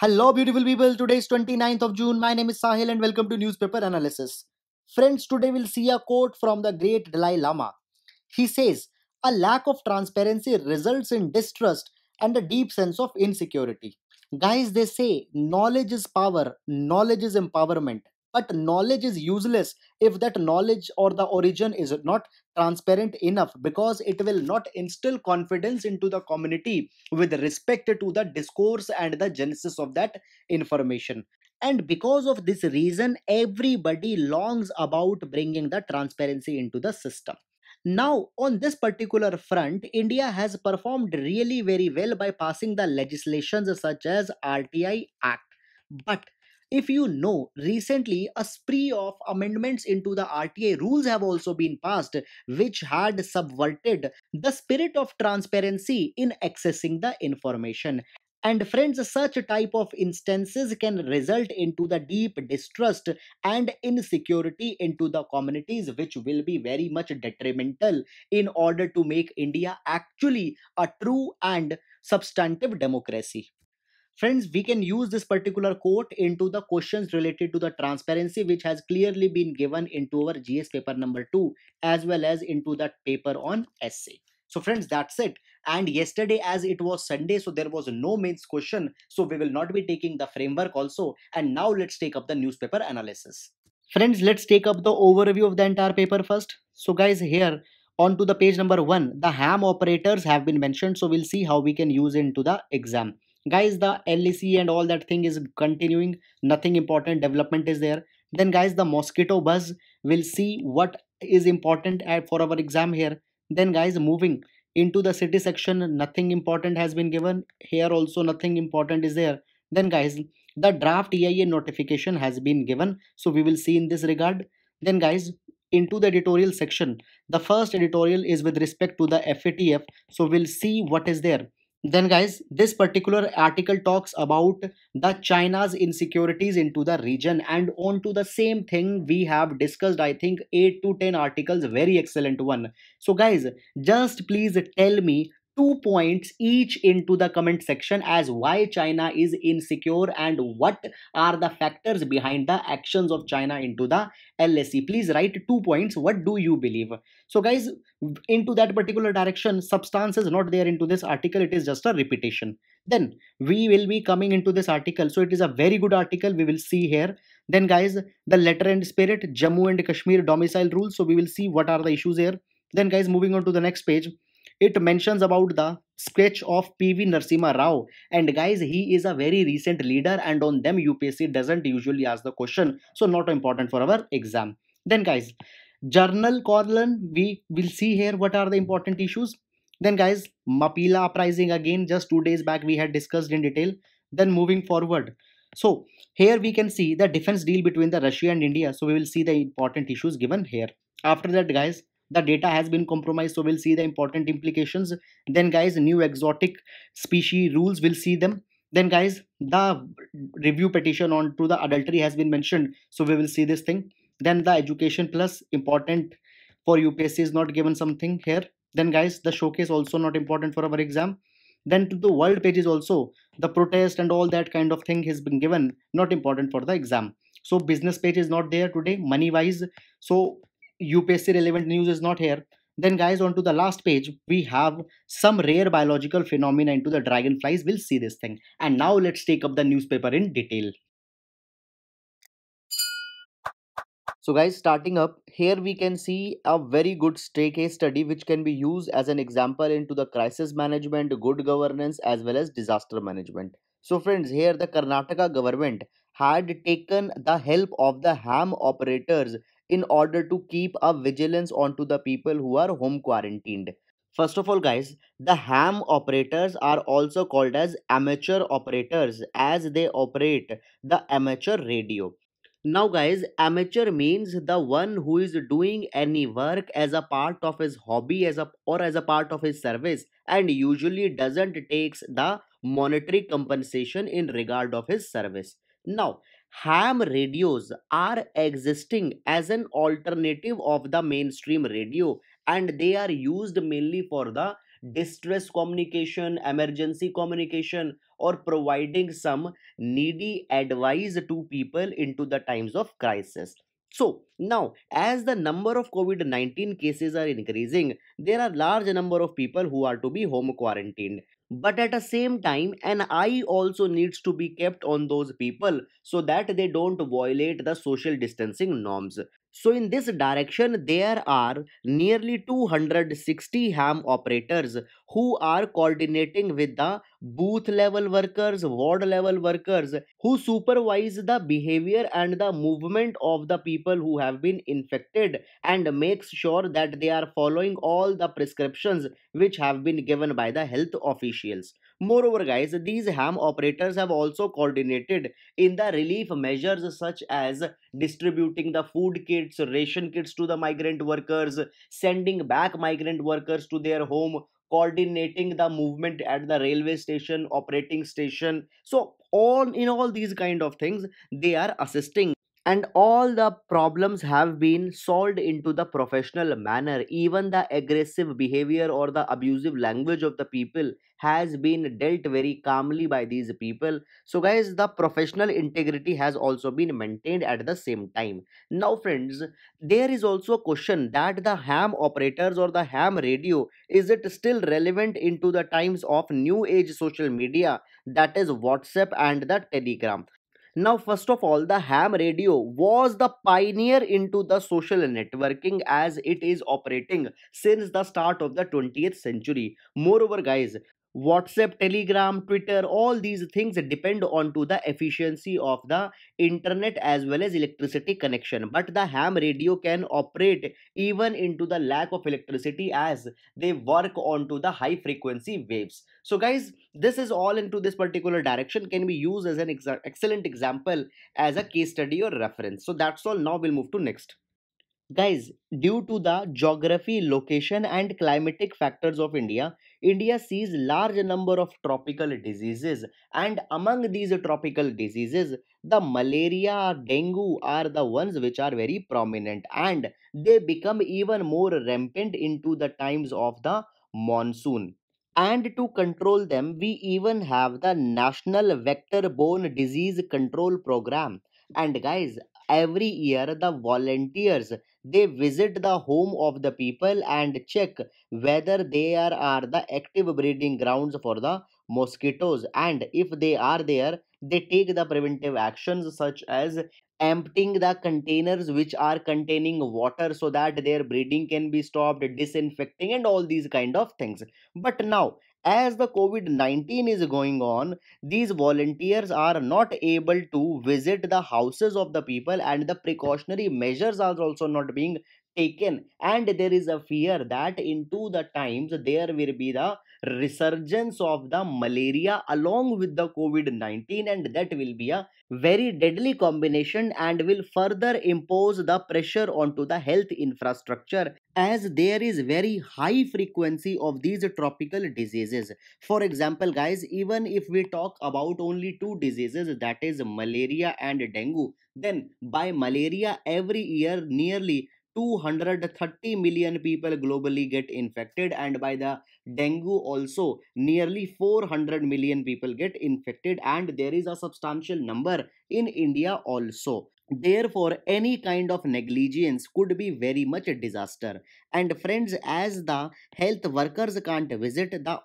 Hello, beautiful people. Today is 29th of June. My name is Sahil and welcome to Newspaper Analysis. Friends, today we'll see a quote from the great Dalai Lama. He says, A lack of transparency results in distrust and a deep sense of insecurity. Guys, they say knowledge is power, knowledge is empowerment but knowledge is useless if that knowledge or the origin is not transparent enough because it will not instill confidence into the community with respect to the discourse and the genesis of that information and because of this reason everybody longs about bringing the transparency into the system now on this particular front india has performed really very well by passing the legislations such as rti act but if you know, recently a spree of amendments into the RTA rules have also been passed, which had subverted the spirit of transparency in accessing the information and friends such type of instances can result into the deep distrust and insecurity into the communities which will be very much detrimental in order to make india actually a true and substantive democracy Friends, we can use this particular quote into the questions related to the transparency which has clearly been given into our GS paper number 2 as well as into that paper on essay. So friends, that's it. And yesterday as it was Sunday, so there was no mains question. So we will not be taking the framework also. And now let's take up the newspaper analysis. Friends, let's take up the overview of the entire paper first. So guys, here on to the page number 1, the ham operators have been mentioned. So we'll see how we can use into the exam guys the LEC and all that thing is continuing nothing important development is there then guys the mosquito buzz will see what is important for our exam here then guys moving into the city section nothing important has been given here also nothing important is there then guys the draft EIA notification has been given so we will see in this regard then guys into the editorial section the first editorial is with respect to the FATF so we'll see what is there then guys this particular article talks about the china's insecurities into the region and on to the same thing we have discussed i think 8 to 10 articles very excellent one so guys just please tell me two points each into the comment section as why China is insecure and what are the factors behind the actions of China into the LSE. Please write two points. What do you believe? So guys, into that particular direction, substance is not there into this article. It is just a repetition. Then we will be coming into this article. So it is a very good article. We will see here. Then guys, the letter and spirit, Jammu and Kashmir domicile rules. So we will see what are the issues here. Then guys, moving on to the next page it mentions about the sketch of PV Narsimha Rao and guys he is a very recent leader and on them UPSC doesn't usually ask the question so not important for our exam. Then guys journal column we will see here what are the important issues. Then guys Mapila uprising again just two days back we had discussed in detail. Then moving forward so here we can see the defense deal between the Russia and India so we will see the important issues given here. After that guys the data has been compromised so we'll see the important implications then guys new exotic species rules we'll see them then guys the review petition on to the adultery has been mentioned so we will see this thing then the education plus important for upsc is not given something here then guys the showcase also not important for our exam then to the world pages also the protest and all that kind of thing has been given not important for the exam so business page is not there today money wise so UPSC relevant news is not here. Then guys, on to the last page, we have some rare biological phenomena into the dragonflies. We'll see this thing. And now let's take up the newspaper in detail. So guys, starting up, here we can see a very good stray case study which can be used as an example into the crisis management, good governance as well as disaster management. So friends, here the Karnataka government had taken the help of the ham operators in order to keep a vigilance onto the people who are home quarantined. First of all, guys, the ham operators are also called as amateur operators as they operate the amateur radio. Now, guys, amateur means the one who is doing any work as a part of his hobby as a, or as a part of his service and usually doesn't takes the monetary compensation in regard of his service. Now, ham radios are existing as an alternative of the mainstream radio and they are used mainly for the distress communication emergency communication or providing some needy advice to people into the times of crisis so now as the number of covid-19 cases are increasing there are large number of people who are to be home quarantined but at the same time an eye also needs to be kept on those people so that they don't violate the social distancing norms so in this direction, there are nearly 260 ham operators who are coordinating with the booth level workers, ward level workers who supervise the behavior and the movement of the people who have been infected and makes sure that they are following all the prescriptions which have been given by the health officials. Moreover, guys, these ham operators have also coordinated in the relief measures such as distributing the food kits, ration kits to the migrant workers, sending back migrant workers to their home, coordinating the movement at the railway station, operating station. So, all in all these kind of things, they are assisting and all the problems have been solved into the professional manner even the aggressive behavior or the abusive language of the people has been dealt very calmly by these people so guys the professional integrity has also been maintained at the same time now friends there is also a question that the ham operators or the ham radio is it still relevant into the times of new age social media that is whatsapp and the telegram now, first of all, the ham radio was the pioneer into the social networking as it is operating since the start of the 20th century. Moreover, guys, WhatsApp, Telegram, Twitter, all these things depend on to the efficiency of the internet as well as electricity connection. But the ham radio can operate even into the lack of electricity as they work onto the high frequency waves. So guys, this is all into this particular direction can be used as an ex excellent example as a case study or reference. So that's all. Now we'll move to next. Guys, due to the geography, location and climatic factors of India, India sees large number of tropical diseases and among these tropical diseases, the malaria, dengue are the ones which are very prominent and they become even more rampant into the times of the monsoon. And to control them, we even have the National Vector Borne Disease Control Program. And guys, every year the volunteers they visit the home of the people and check whether they are, are the active breeding grounds for the mosquitoes and if they are there they take the preventive actions such as emptying the containers which are containing water so that their breeding can be stopped disinfecting and all these kind of things but now as the COVID-19 is going on, these volunteers are not able to visit the houses of the people and the precautionary measures are also not being taken and there is a fear that into the times there will be the resurgence of the malaria along with the covid-19 and that will be a very deadly combination and will further impose the pressure onto the health infrastructure as there is very high frequency of these tropical diseases for example guys even if we talk about only two diseases that is malaria and dengue then by malaria every year nearly 230 million people globally get infected and by the dengue also nearly 400 million people get infected and there is a substantial number in India also. Therefore, any kind of negligence could be very much a disaster. And friends, as the health workers can't visit, the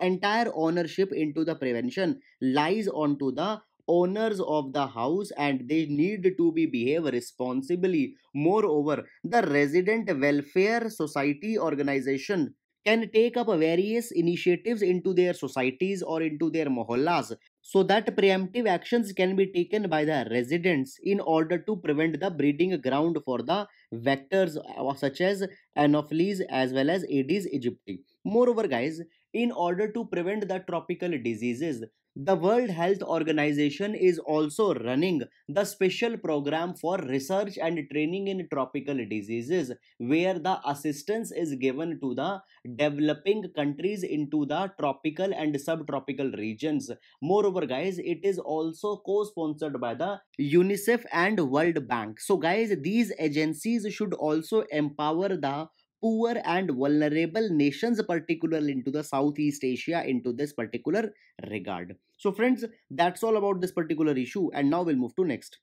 entire ownership into the prevention lies onto the owners of the house and they need to be behave responsibly moreover the resident welfare society organization can take up various initiatives into their societies or into their mohallas so that preemptive actions can be taken by the residents in order to prevent the breeding ground for the vectors uh, such as anopheles as well as aedes aegypti moreover guys in order to prevent the tropical diseases. The World Health Organization is also running the special program for research and training in tropical diseases where the assistance is given to the developing countries into the tropical and subtropical regions. Moreover guys, it is also co-sponsored by the UNICEF and World Bank. So guys, these agencies should also empower the poor and vulnerable nations, particularly into the Southeast Asia, into this particular regard. So friends, that's all about this particular issue and now we'll move to next.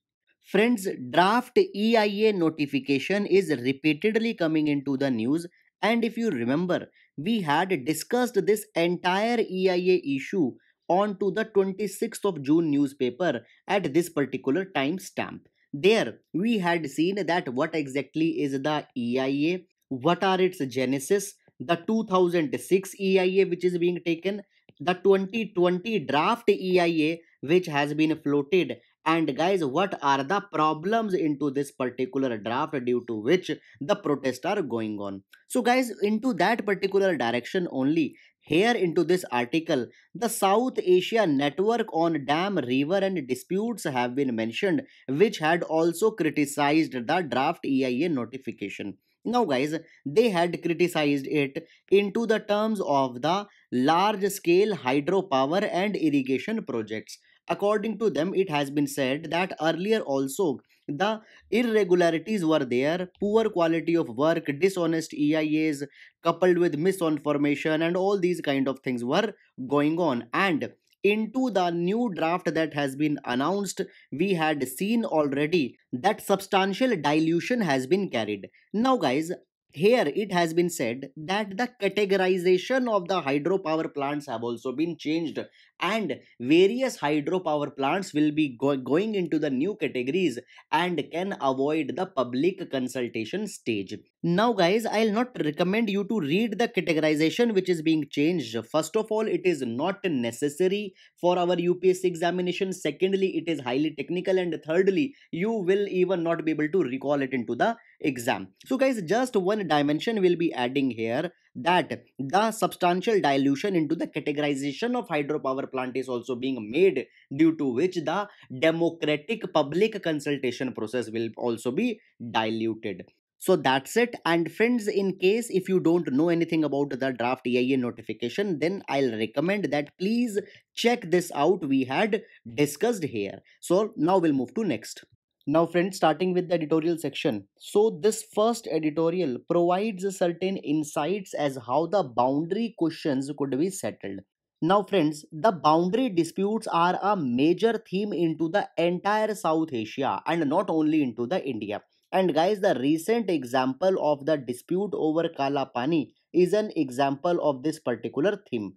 Friends, draft EIA notification is repeatedly coming into the news and if you remember, we had discussed this entire EIA issue on to the 26th of June newspaper at this particular timestamp. There, we had seen that what exactly is the EIA, what are its genesis, the 2006 EIA which is being taken, the 2020 draft EIA which has been floated and guys what are the problems into this particular draft due to which the protests are going on so guys into that particular direction only here into this article the south asia network on dam river and disputes have been mentioned which had also criticized the draft eia notification now, guys, they had criticized it into the terms of the large scale hydropower and irrigation projects. According to them, it has been said that earlier also the irregularities were there poor quality of work dishonest eias coupled with misinformation and all these kind of things were going on and into the new draft that has been announced, we had seen already that substantial dilution has been carried. Now, guys, here it has been said that the categorization of the hydropower plants have also been changed and various hydropower plants will be go going into the new categories and can avoid the public consultation stage. Now guys, I'll not recommend you to read the categorization which is being changed. First of all, it is not necessary for our UPSC examination. Secondly, it is highly technical and thirdly, you will even not be able to recall it into the exam. So guys, just one dimension will be adding here that the substantial dilution into the categorization of hydropower plant is also being made due to which the democratic public consultation process will also be diluted so that's it and friends in case if you don't know anything about the draft EIA notification then I'll recommend that please check this out we had discussed here so now we'll move to next now, friends, starting with the editorial section. So, this first editorial provides certain insights as how the boundary questions could be settled. Now, friends, the boundary disputes are a major theme into the entire South Asia and not only into the India. And guys, the recent example of the dispute over Kalapani is an example of this particular theme.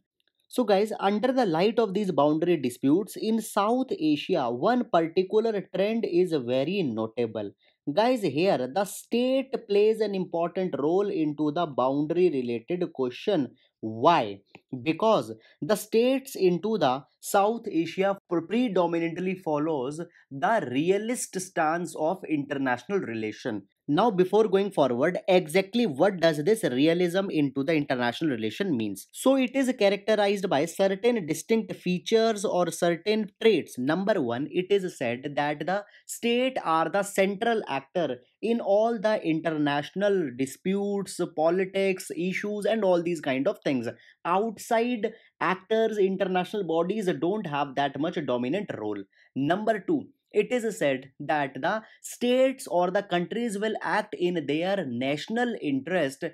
So guys, under the light of these boundary disputes in South Asia, one particular trend is very notable. Guys, here the state plays an important role into the boundary related question. Why? because the states into the South Asia predominantly follows the realist stance of international relation. Now before going forward, exactly what does this realism into the international relation means? So it is characterized by certain distinct features or certain traits. Number one, it is said that the state are the central actor in all the international disputes, politics, issues and all these kind of things outside actors international bodies don't have that much dominant role number 2 it is said that the states or the countries will act in their national interest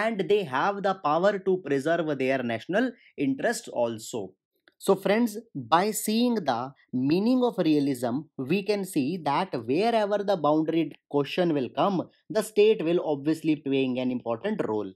and they have the power to preserve their national interest also so friends, by seeing the meaning of realism, we can see that wherever the boundary question will come, the state will obviously playing an important role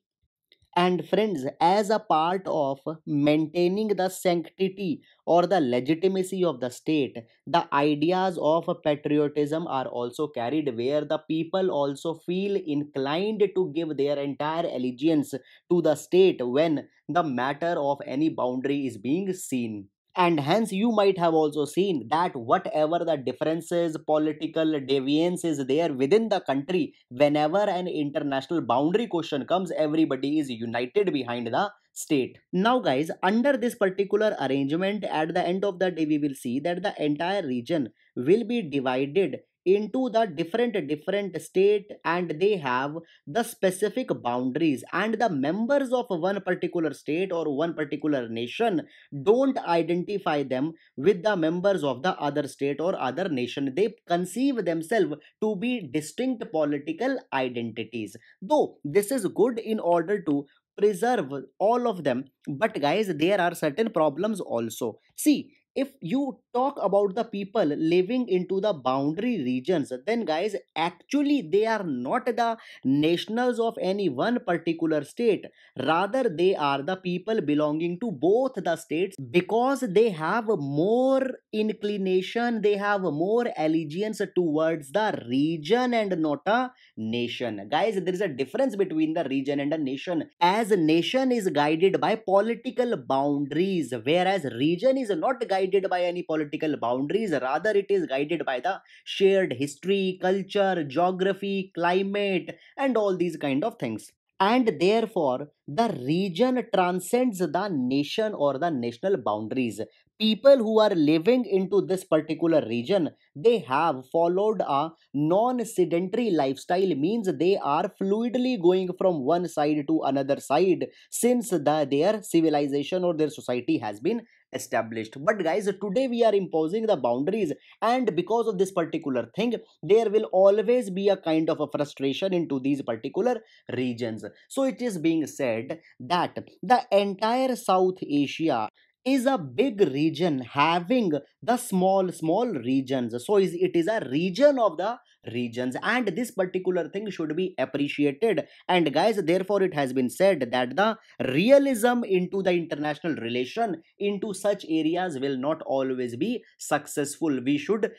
and friends as a part of maintaining the sanctity or the legitimacy of the state the ideas of patriotism are also carried where the people also feel inclined to give their entire allegiance to the state when the matter of any boundary is being seen and hence you might have also seen that whatever the differences political deviance is there within the country whenever an international boundary question comes everybody is united behind the state now guys under this particular arrangement at the end of the day we will see that the entire region will be divided into the different different state and they have the specific boundaries and the members of one particular state or one particular nation don't identify them with the members of the other state or other nation they conceive themselves to be distinct political identities though this is good in order to preserve all of them but guys there are certain problems also see if you talk about the people living into the boundary regions then guys actually they are not the nationals of any one particular state rather they are the people belonging to both the states because they have more inclination they have more allegiance towards the region and not a nation guys there is a difference between the region and a nation as a nation is guided by political boundaries whereas region is not guided guided by any political boundaries, rather, it is guided by the shared history, culture, geography, climate, and all these kind of things. And therefore, the region transcends the nation or the national boundaries. People who are living into this particular region, they have followed a non-sedentary lifestyle means they are fluidly going from one side to another side since the, their civilization or their society has been established but guys today we are imposing the boundaries and because of this particular thing there will always be a kind of a frustration into these particular regions so it is being said that the entire south asia is a big region having the small small regions so is it is a region of the regions and this particular thing should be appreciated and guys therefore it has been said that the realism into the international relation into such areas will not always be successful we should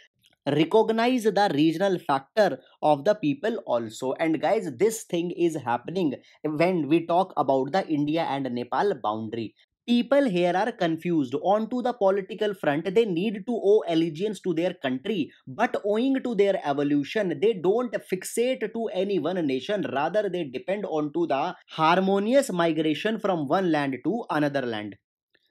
recognize the regional factor of the people also and guys this thing is happening when we talk about the india and nepal boundary people here are confused onto the political front they need to owe allegiance to their country but owing to their evolution they don't fixate to any one nation rather they depend onto the harmonious migration from one land to another land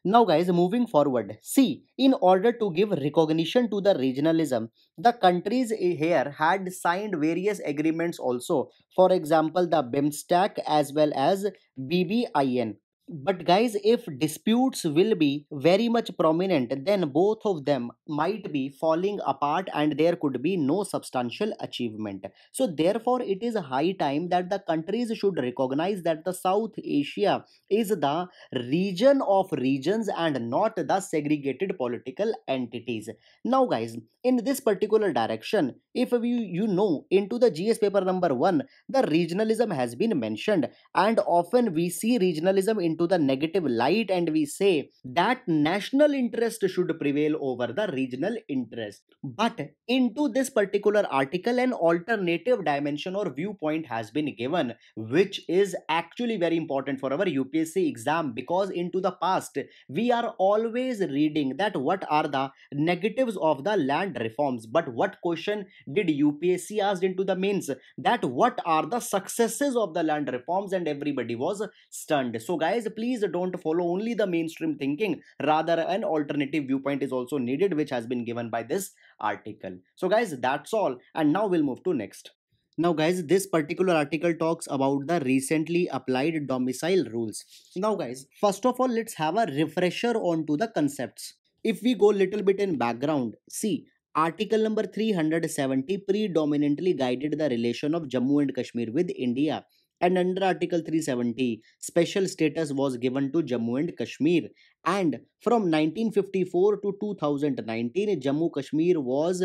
now, guys, moving forward, see, in order to give recognition to the regionalism, the countries here had signed various agreements also. For example, the BIMSTEC as well as BBIN. But guys, if disputes will be very much prominent, then both of them might be falling apart and there could be no substantial achievement. So, therefore, it is high time that the countries should recognize that the South Asia is the region of regions and not the segregated political entities. Now, guys, in this particular direction, if you, you know, into the GS paper number 1, the regionalism has been mentioned and often we see regionalism in into the negative light and we say that national interest should prevail over the regional interest. But into this particular article, an alternative dimension or viewpoint has been given, which is actually very important for our UPSC exam because into the past, we are always reading that what are the negatives of the land reforms. But what question did UPSC asked into the mains? That what are the successes of the land reforms and everybody was stunned. So guys, guys please don't follow only the mainstream thinking rather an alternative viewpoint is also needed which has been given by this article so guys that's all and now we'll move to next now guys this particular article talks about the recently applied domicile rules now guys first of all let's have a refresher onto the concepts if we go little bit in background see Article number 370 predominantly guided the relation of Jammu and Kashmir with India and under article 370 special status was given to jammu and kashmir and from 1954 to 2019 jammu kashmir was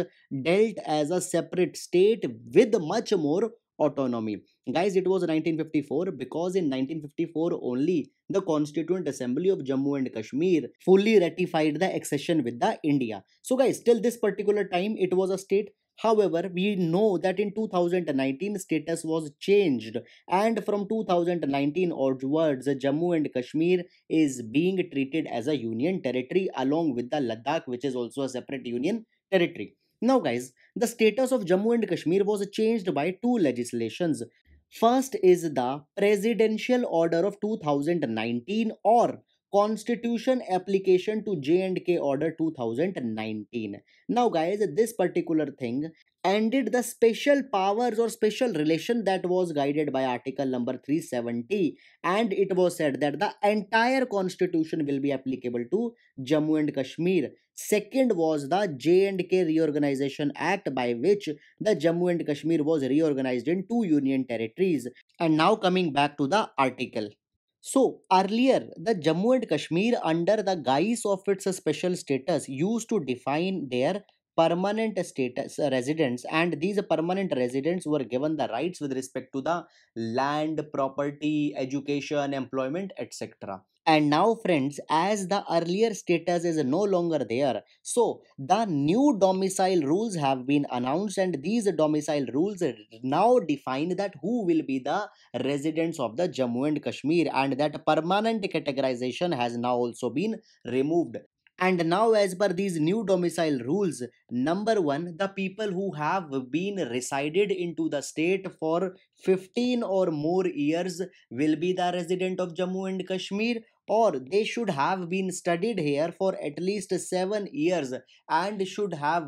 dealt as a separate state with much more autonomy guys it was 1954 because in 1954 only the constituent assembly of jammu and kashmir fully ratified the accession with the india so guys till this particular time it was a state However, we know that in 2019 status was changed and from 2019 onwards Jammu and Kashmir is being treated as a union territory along with the Ladakh which is also a separate union territory. Now guys, the status of Jammu and Kashmir was changed by two legislations. First is the Presidential Order of 2019 or constitution application to J&K order 2019 now guys this particular thing ended the special powers or special relation that was guided by article number 370 and it was said that the entire constitution will be applicable to Jammu and Kashmir second was the J&K reorganization act by which the Jammu and Kashmir was reorganized in two union territories and now coming back to the article so earlier, the Jammu and Kashmir, under the guise of its special status, used to define their permanent status uh, residents and these permanent residents were given the rights with respect to the land property education employment etc and now, friends, as the earlier status is no longer there, so the new domicile rules have been announced, and these domicile rules now define that who will be the residents of the Jammu and Kashmir, and that permanent categorization has now also been removed. And now, as per these new domicile rules, number one, the people who have been resided into the state for 15 or more years will be the resident of Jammu and Kashmir or they should have been studied here for at least 7 years and should have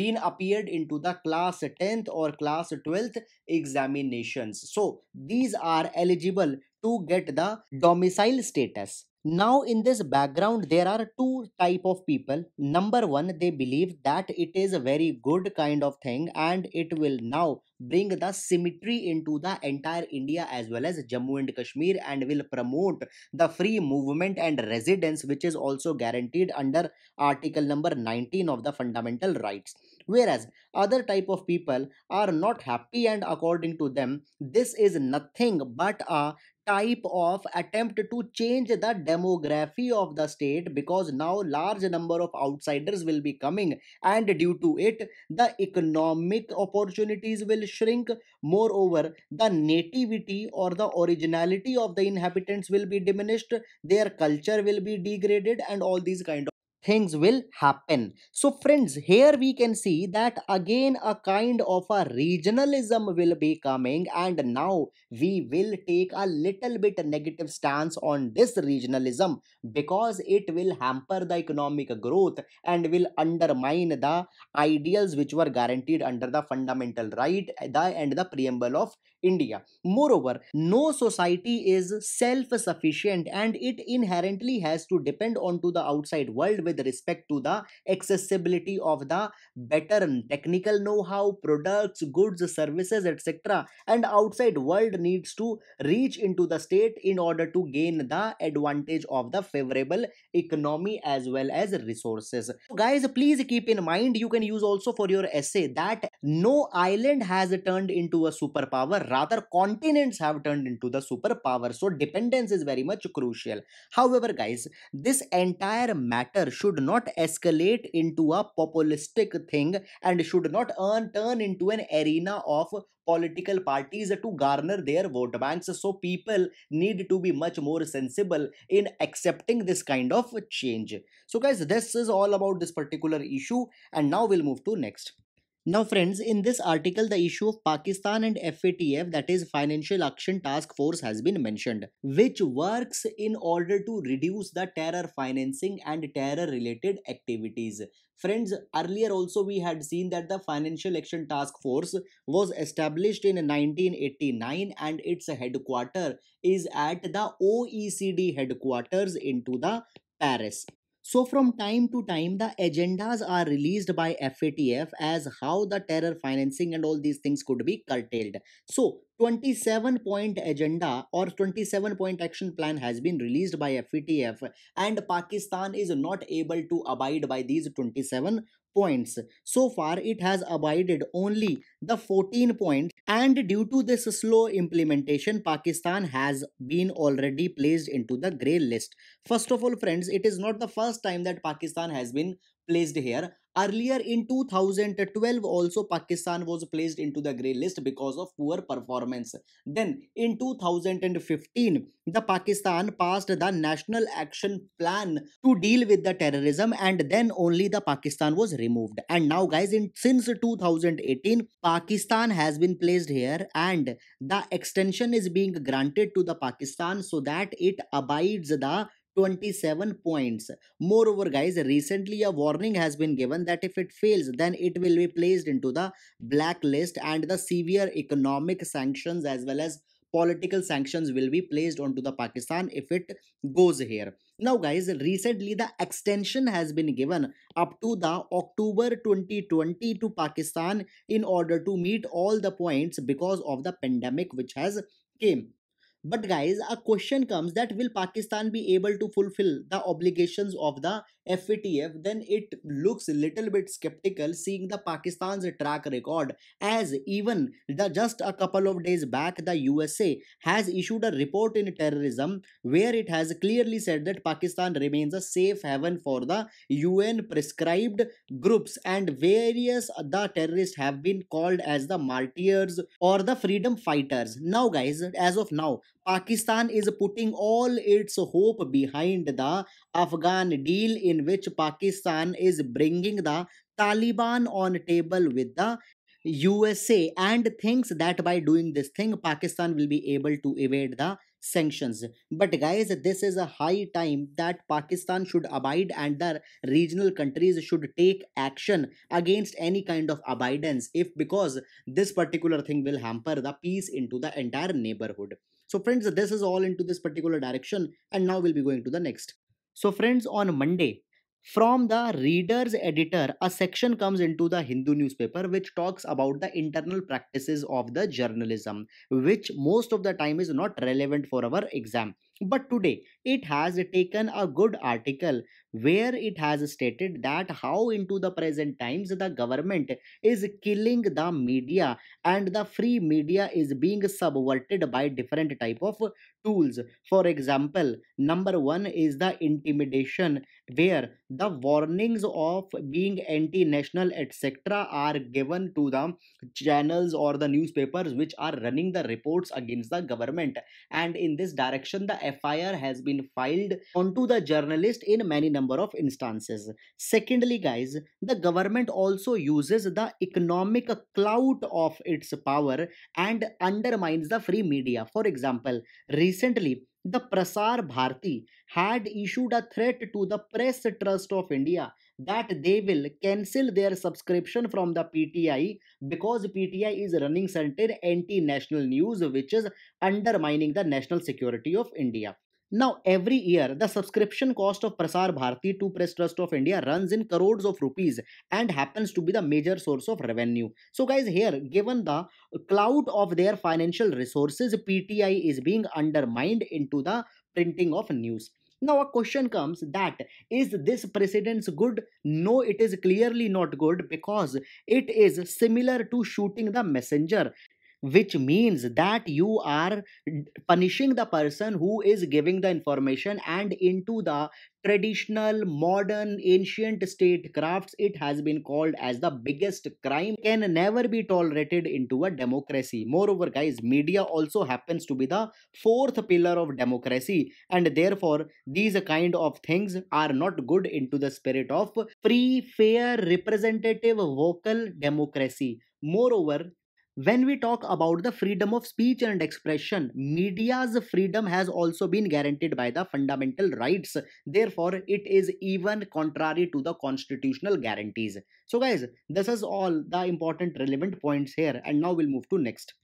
been appeared into the class 10th or class 12th examinations. So these are eligible to get the domicile status now in this background there are two type of people number one they believe that it is a very good kind of thing and it will now bring the symmetry into the entire india as well as jammu and kashmir and will promote the free movement and residence which is also guaranteed under article number 19 of the fundamental rights whereas other type of people are not happy and according to them this is nothing but a type of attempt to change the demography of the state because now large number of outsiders will be coming and due to it the economic opportunities will shrink moreover the nativity or the originality of the inhabitants will be diminished their culture will be degraded and all these kind of things will happen. So friends, here we can see that again a kind of a regionalism will be coming and now we will take a little bit negative stance on this regionalism because it will hamper the economic growth and will undermine the ideals which were guaranteed under the fundamental right the, and the preamble of India. Moreover, no society is self-sufficient and it inherently has to depend on to the outside world with respect to the accessibility of the better technical know-how, products, goods, services, etc. And outside world needs to reach into the state in order to gain the advantage of the favorable economy as well as resources. So guys, please keep in mind you can use also for your essay that no island has turned into a superpower rather continents have turned into the superpower so dependence is very much crucial however guys this entire matter should not escalate into a populistic thing and should not earn, turn into an arena of political parties to garner their vote banks so people need to be much more sensible in accepting this kind of change so guys this is all about this particular issue and now we'll move to next now friends, in this article, the issue of Pakistan and FATF that is Financial Action Task Force has been mentioned, which works in order to reduce the terror financing and terror related activities. Friends, earlier also we had seen that the Financial Action Task Force was established in 1989 and its headquarters is at the OECD headquarters into the Paris. So, from time to time, the agendas are released by FATF as how the terror financing and all these things could be curtailed. So, 27 point agenda or 27 point action plan has been released by FETF and Pakistan is not able to abide by these 27 points. So far it has abided only the 14 points and due to this slow implementation Pakistan has been already placed into the grey list. First of all friends it is not the first time that Pakistan has been placed here. Earlier in 2012 also Pakistan was placed into the grey list because of poor performance. Then in 2015 the Pakistan passed the National Action Plan to deal with the terrorism and then only the Pakistan was removed. And now guys in since 2018 Pakistan has been placed here and the extension is being granted to the Pakistan so that it abides the 27 points. Moreover, guys, recently a warning has been given that if it fails, then it will be placed into the blacklist and the severe economic sanctions as well as political sanctions will be placed onto the Pakistan if it goes here. Now guys, recently the extension has been given up to the October 2020 to Pakistan in order to meet all the points because of the pandemic which has came. But guys, a question comes that will Pakistan be able to fulfill the obligations of the FATF, then it looks a little bit skeptical seeing the Pakistan's track record as even the, just a couple of days back the USA has issued a report in terrorism where it has clearly said that Pakistan remains a safe haven for the UN prescribed groups and various the terrorists have been called as the martyrs or the freedom fighters. Now guys, as of now, Pakistan is putting all its hope behind the Afghan deal in which Pakistan is bringing the Taliban on table with the USA and thinks that by doing this thing, Pakistan will be able to evade the sanctions. But guys, this is a high time that Pakistan should abide and the regional countries should take action against any kind of abidance if because this particular thing will hamper the peace into the entire neighborhood. So friends, this is all into this particular direction and now we'll be going to the next. So, friends, on Monday, from the reader's editor, a section comes into the Hindu newspaper which talks about the internal practices of the journalism, which most of the time is not relevant for our exam. But today, it has taken a good article where it has stated that how, into the present times, the government is killing the media and the free media is being subverted by different type of tools. For example, number one is the intimidation, where the warnings of being anti-national etc. are given to the channels or the newspapers which are running the reports against the government. And in this direction, the FIR has been filed onto the journalist in many number of instances. Secondly, guys, the government also uses the economic clout of its power and undermines the free media. For example, recently the Prasar Bharti had issued a threat to the Press Trust of India that they will cancel their subscription from the PTI because PTI is running certain anti-national news which is undermining the national security of India. Now, every year, the subscription cost of Prasar Bharati to Press Trust of India runs in crores of rupees and happens to be the major source of revenue. So, guys, here, given the clout of their financial resources, PTI is being undermined into the printing of news. Now, a question comes that is this precedence good? No, it is clearly not good because it is similar to shooting the messenger which means that you are punishing the person who is giving the information and into the traditional modern ancient statecrafts it has been called as the biggest crime can never be tolerated into a democracy moreover guys media also happens to be the fourth pillar of democracy and therefore these kind of things are not good into the spirit of free fair representative vocal democracy Moreover, when we talk about the freedom of speech and expression, media's freedom has also been guaranteed by the fundamental rights. Therefore, it is even contrary to the constitutional guarantees. So, guys, this is all the important relevant points here, and now we'll move to next.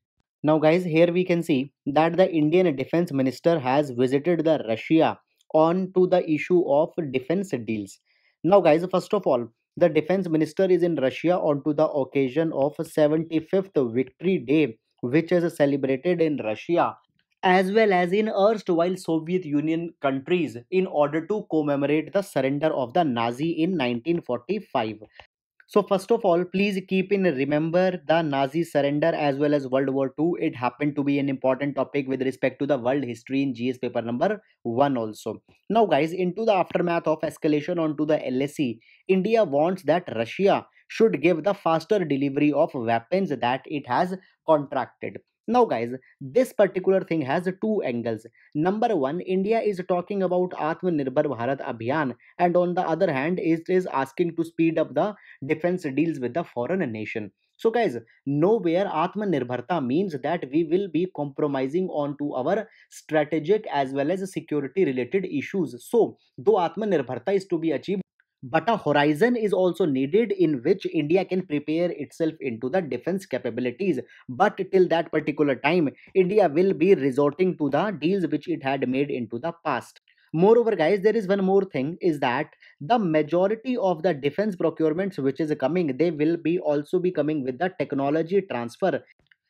Now, guys, here we can see that the Indian defense minister has visited the Russia on to the issue of defense deals. Now, guys, first of all, the defense minister is in Russia on to the occasion of 75th Victory Day, which is celebrated in Russia as well as in erstwhile Soviet Union countries in order to commemorate the surrender of the Nazi in 1945. So first of all, please keep in remember the Nazi surrender as well as World War II. It happened to be an important topic with respect to the world history in GS paper number 1 also. Now guys, into the aftermath of escalation onto the LSE, India wants that Russia should give the faster delivery of weapons that it has contracted. Now guys, this particular thing has two angles. Number one, India is talking about Atmanirbhar Bharat Abhiyan and on the other hand, it is asking to speed up the defense deals with the foreign nation. So guys, nowhere Atmanirbharta means that we will be compromising on to our strategic as well as security related issues. So, though Atmanirbharta is to be achieved, but a horizon is also needed in which India can prepare itself into the defense capabilities. But till that particular time, India will be resorting to the deals which it had made into the past. Moreover, guys, there is one more thing is that the majority of the defense procurements which is coming, they will be also be coming with the technology transfer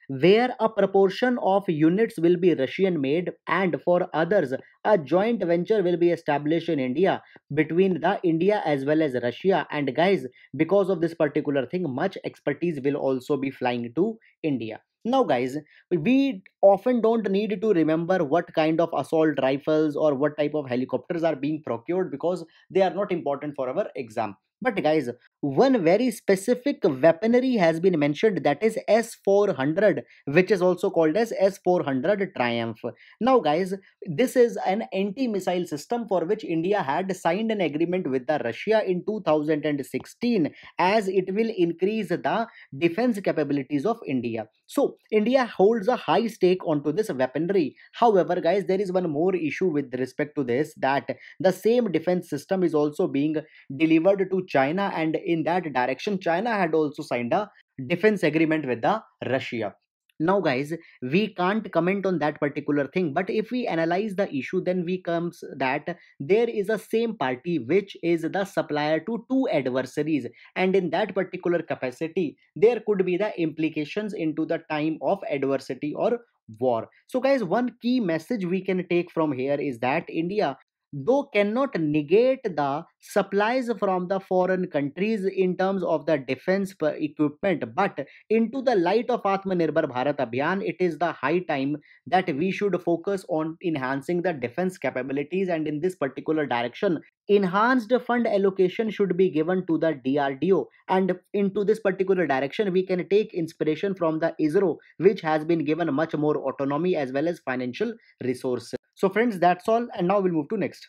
where a proportion of units will be Russian made and for others a joint venture will be established in India between the India as well as Russia and guys because of this particular thing much expertise will also be flying to India. Now guys, we often don't need to remember what kind of assault rifles or what type of helicopters are being procured because they are not important for our exam. But guys, one very specific weaponry has been mentioned that is S400 which is also called as S400 Triumph. Now guys, this is an anti-missile system for which India had signed an agreement with the Russia in 2016 as it will increase the defense capabilities of India. So India holds a high stake onto this weaponry. However, guys, there is one more issue with respect to this that the same defense system is also being delivered to China and in that direction China had also signed a defense agreement with the Russia now guys we can't comment on that particular thing but if we analyze the issue then we comes that there is a same party which is the supplier to two adversaries and in that particular capacity there could be the implications into the time of adversity or war so guys one key message we can take from here is that india though cannot negate the supplies from the foreign countries in terms of the defense equipment but into the light of atmanirbhar bharat abhiyan it is the high time that we should focus on enhancing the defense capabilities and in this particular direction enhanced fund allocation should be given to the drdo and into this particular direction we can take inspiration from the isro which has been given much more autonomy as well as financial resources so friends, that's all and now we'll move to next.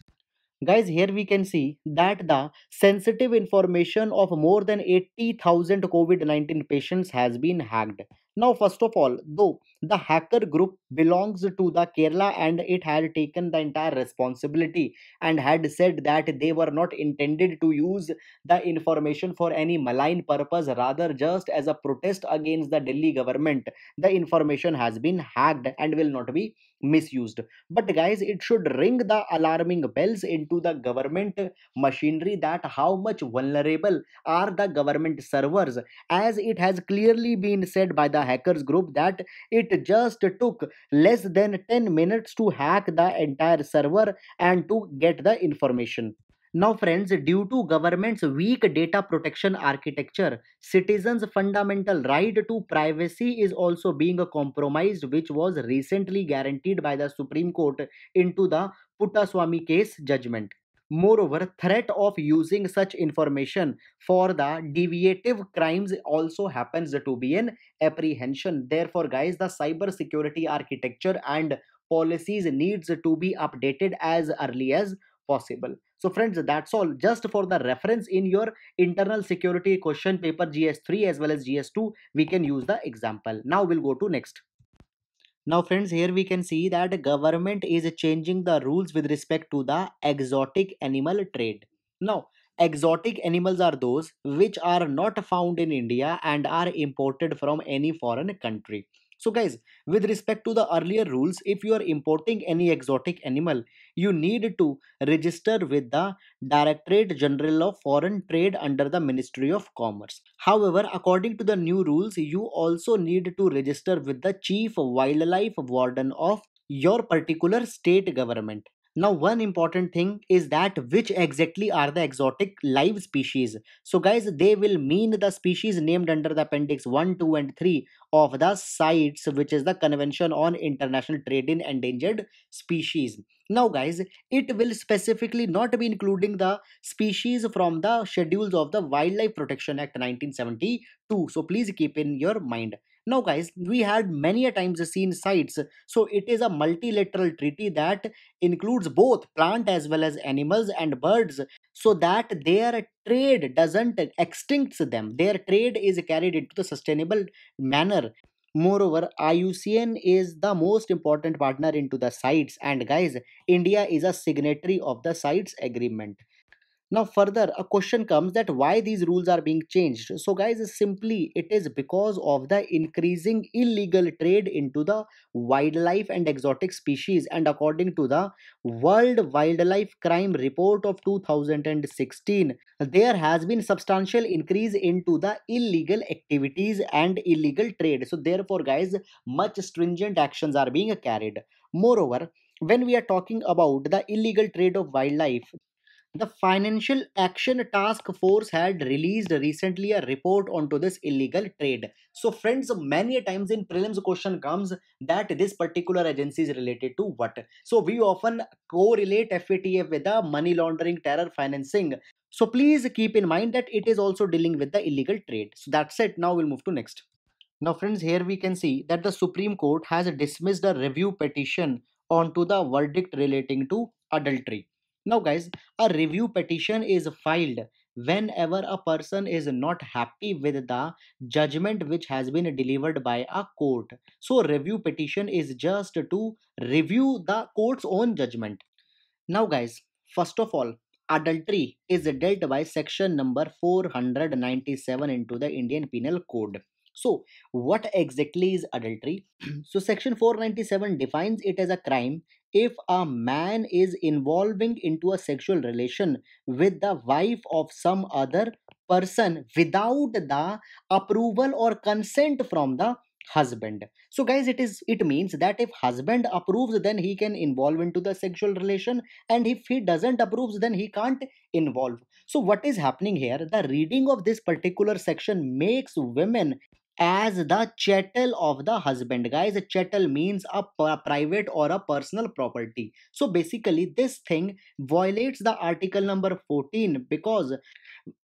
Guys, here we can see that the sensitive information of more than 80,000 COVID-19 patients has been hacked. Now, first of all, though the hacker group belongs to the Kerala and it had taken the entire responsibility and had said that they were not intended to use the information for any malign purpose, rather, just as a protest against the Delhi government. The information has been hacked and will not be misused. But, guys, it should ring the alarming bells into the government machinery that how much vulnerable are the government servers, as it has clearly been said by the hackers group that it just took less than 10 minutes to hack the entire server and to get the information. Now, friends, due to government's weak data protection architecture, citizens' fundamental right to privacy is also being compromised, which was recently guaranteed by the Supreme Court into the Puttaswamy case judgment. Moreover, threat of using such information for the deviative crimes also happens to be an apprehension. Therefore, guys, the cyber security architecture and policies needs to be updated as early as possible. So friends, that's all just for the reference in your internal security question paper GS3 as well as GS2. We can use the example. Now we'll go to next. Now, friends, here we can see that government is changing the rules with respect to the exotic animal trade. Now, exotic animals are those which are not found in India and are imported from any foreign country. So guys, with respect to the earlier rules, if you are importing any exotic animal, you need to register with the Directorate General of Foreign Trade under the Ministry of Commerce. However, according to the new rules, you also need to register with the Chief Wildlife Warden of your particular state government now one important thing is that which exactly are the exotic live species so guys they will mean the species named under the appendix 1 2 and 3 of the sites, which is the convention on international trade in endangered species now guys it will specifically not be including the species from the schedules of the wildlife protection act 1972 so please keep in your mind now, guys, we had many a times seen sites. So it is a multilateral treaty that includes both plant as well as animals and birds so that their trade doesn't extincts them. Their trade is carried into the sustainable manner. Moreover, IUCN is the most important partner into the sites and guys, India is a signatory of the sites agreement. Now, further, a question comes that why these rules are being changed. So, guys, simply it is because of the increasing illegal trade into the wildlife and exotic species. And according to the World Wildlife Crime Report of 2016, there has been substantial increase into the illegal activities and illegal trade. So, therefore, guys, much stringent actions are being carried. Moreover, when we are talking about the illegal trade of wildlife the Financial Action Task Force had released recently a report onto this illegal trade. So friends, many times in prelims question comes that this particular agency is related to what. So we often correlate FATF with the money laundering, terror financing. So please keep in mind that it is also dealing with the illegal trade. So that's it. Now we'll move to next. Now friends, here we can see that the Supreme Court has dismissed a review petition onto the verdict relating to adultery. Now, guys, a review petition is filed whenever a person is not happy with the judgment which has been delivered by a court. So, review petition is just to review the court's own judgment. Now, guys, first of all, adultery is dealt by section number 497 into the Indian Penal Code. So, what exactly is adultery? so, section 497 defines it as a crime if a man is involving into a sexual relation with the wife of some other person without the approval or consent from the husband so guys it is it means that if husband approves then he can involve into the sexual relation and if he doesn't approves then he can't involve so what is happening here the reading of this particular section makes women as the chattel of the husband guys a chattel means a private or a personal property so basically this thing violates the article number 14 because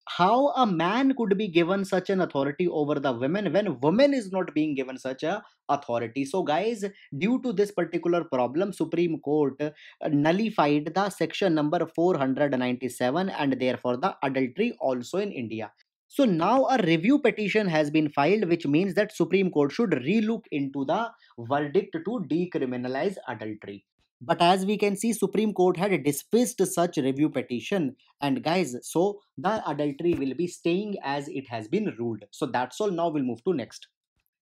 how a man could be given such an authority over the women when woman is not being given such a authority so guys due to this particular problem supreme court uh, nullified the section number 497 and therefore the adultery also in india so now a review petition has been filed, which means that Supreme Court should relook into the verdict to decriminalize adultery. But as we can see, Supreme Court had dismissed such review petition. And guys, so the adultery will be staying as it has been ruled. So that's all. Now we'll move to next.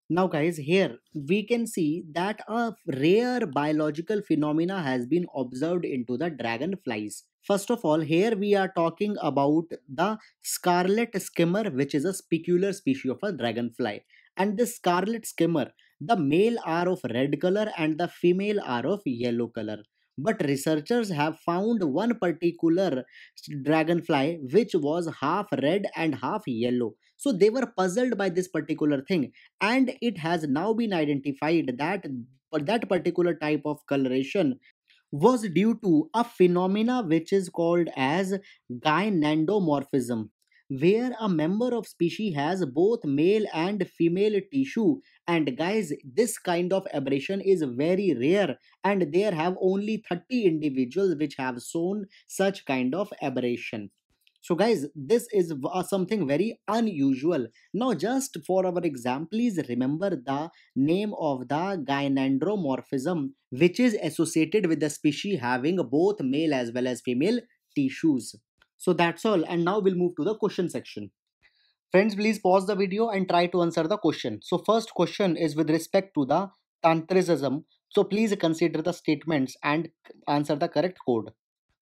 Now guys, here we can see that a rare biological phenomena has been observed into the dragonflies. First of all, here we are talking about the scarlet skimmer, which is a specular species of a dragonfly. And this scarlet skimmer, the male are of red color and the female are of yellow color. But researchers have found one particular dragonfly which was half red and half yellow. So they were puzzled by this particular thing, and it has now been identified that that particular type of coloration was due to a phenomena which is called as gynandomorphism where a member of species has both male and female tissue and guys this kind of aberration is very rare and there have only 30 individuals which have shown such kind of aberration so guys this is uh, something very unusual now just for our example please remember the name of the gynandromorphism which is associated with the species having both male as well as female tissues so that's all and now we'll move to the question section Friends, please pause the video and try to answer the question. So first question is with respect to the tantrism. So please consider the statements and answer the correct code.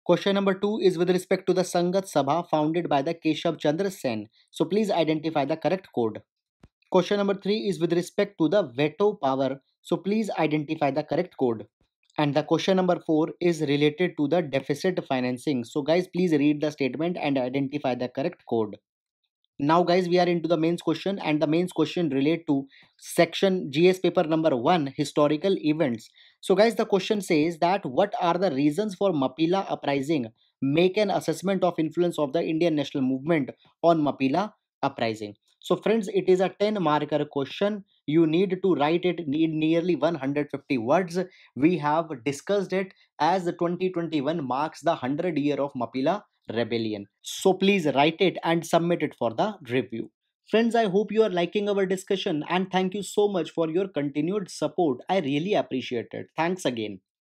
Question number two is with respect to the Sangat Sabha founded by the Keshav Chandra Sen. So please identify the correct code. Question number three is with respect to the veto power. So please identify the correct code. And the question number four is related to the deficit financing. So guys, please read the statement and identify the correct code now guys we are into the mains question and the mains question relate to section gs paper number 1 historical events so guys the question says that what are the reasons for mapila uprising make an assessment of influence of the indian national movement on mapila uprising so friends it is a 10 marker question you need to write it in nearly 150 words we have discussed it as the 2021 marks the 100 year of mapila rebellion. So please write it and submit it for the review. Friends, I hope you are liking our discussion and thank you so much for your continued support. I really appreciate it. Thanks again.